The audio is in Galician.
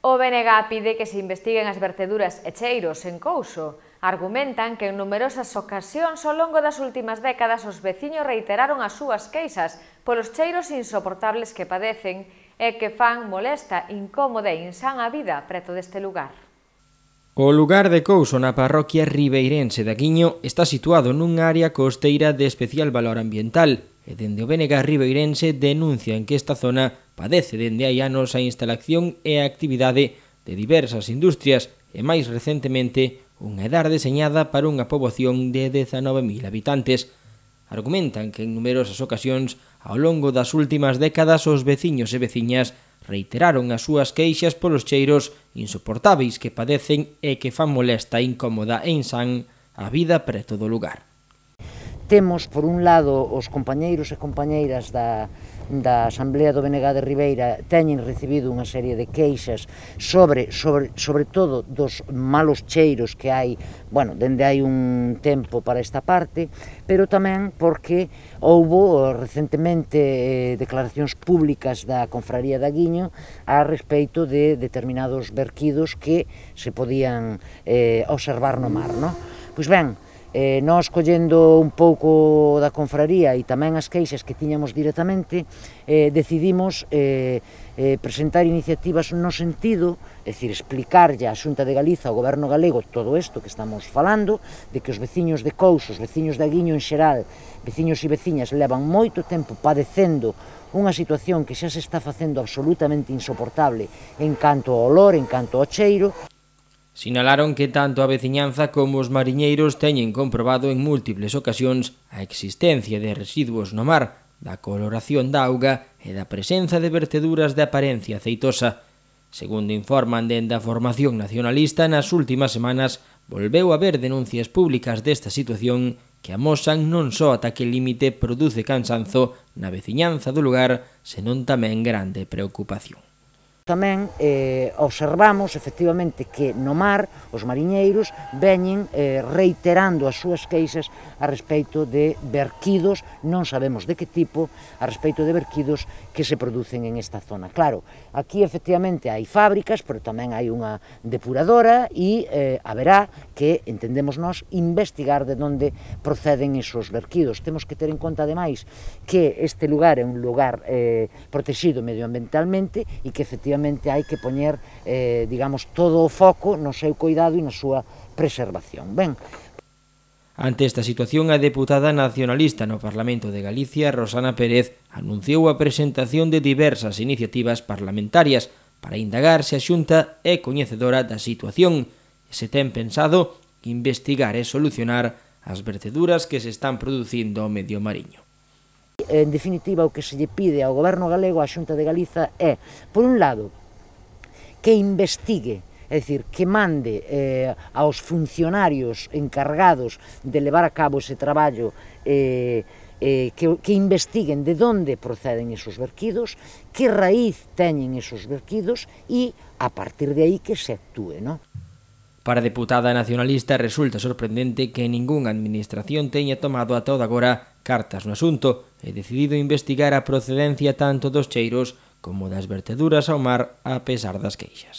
O BNG pide que se investiguen as verteduras e cheiros en Couso. Argumentan que en numerosas ocasións ao longo das últimas décadas os veciños reiteraron as súas queixas polos cheiros insoportables que padecen e que fan molesta, incómoda e insana vida preto deste lugar. O lugar de Couso na parroquia ribeirense da Guiño está situado nun área costeira de especial valor ambiental, e dende o BNG Ribeirense denuncian que esta zona padece dende hai anos a instalación e a actividade de diversas industrias e máis recentemente unha edar deseñada para unha poboación de 19.000 habitantes. Argumentan que en numerosas ocasións ao longo das últimas décadas os veciños e veciñas reiteraron as súas queixas polos cheiros insoportáveis que padecen e que fan molesta, incómoda e insan a vida preto do lugar temos, por un lado, os compañeiros e compañeiras da, da Asamblea do Benegá de Ribeira teñen recibido unha serie de queixas sobre, sobre, sobre todo dos malos cheiros que hai, bueno, dende hai un tempo para esta parte, pero tamén porque houbo eh, recentemente eh, declaracións públicas da Confraría da Guiño a respeito de determinados verquidos que se podían eh, observar no mar, non? Pois ben, eh, nós collendo un pouco da confraría e tamén as queixas que tiñamos directamente, eh, decidimos eh, eh, presentar iniciativas no sentido, é dicir, explicarlle á Xunta de Galiza, ao Goberno galego, todo isto que estamos falando, de que os veciños de Couso, os veciños de Aguiño en xeral, veciños e veciñas levan moito tempo padecendo unha situación que xa se está facendo absolutamente insoportable en canto ao olor, en canto ao cheiro, Sinalaron que tanto a veciñanza como os mariñeiros teñen comprobado en múltiples ocasións a existencia de residuos no mar, da coloración da auga e da presenza de verteduras de aparencia aceitosa. Segundo informan dende a formación nacionalista, nas últimas semanas volveu a haber denuncias públicas desta situación que amosan non só ata que límite produce cansanzo na veciñanza do lugar, senón tamén grande preocupación. Tamén eh, observamos efectivamente que no mar os mariñeiros veñen eh, reiterando as súas queixas a respecto de verquidos, non sabemos de que tipo, a respecto de verquidos que se producen en esta zona. Claro, aquí efectivamente hai fábricas, pero tamén hai unha depuradora e eh, haberá que, entendemos nós, investigar de onde proceden esos verquidos. Temos que ter en conta, ademais, que este lugar é un lugar eh, protegido medioambientalmente e que efectivamente obviamente hai que poñer, eh, digamos, todo o foco no seu cuidado e na súa preservación. Ben, Ante esta situación, a deputada nacionalista no Parlamento de Galicia, Rosana Pérez, anunciou a presentación de diversas iniciativas parlamentarias para indagar se a Xunta é coñecedora da situación e se ten pensado investigar e solucionar as verteduras que se están producindo ao medio mariño en definitiva o que se lle pide ao goberno galego, á Xunta de Galiza é, por un lado, que investigue é dicir, que mande eh, aos funcionarios encargados de levar a cabo ese traballo eh, eh, que, que investiguen de onde proceden esos verquidos, que raíz teñen esos verquidos e a partir de aí que se actúe, No? Para a deputada nacionalista resulta sorprendente que ningunha administración teña tomado a toda agora cartas no asunto e decidido investigar a procedencia tanto dos cheiros como das verteduras ao mar a pesar das queixas.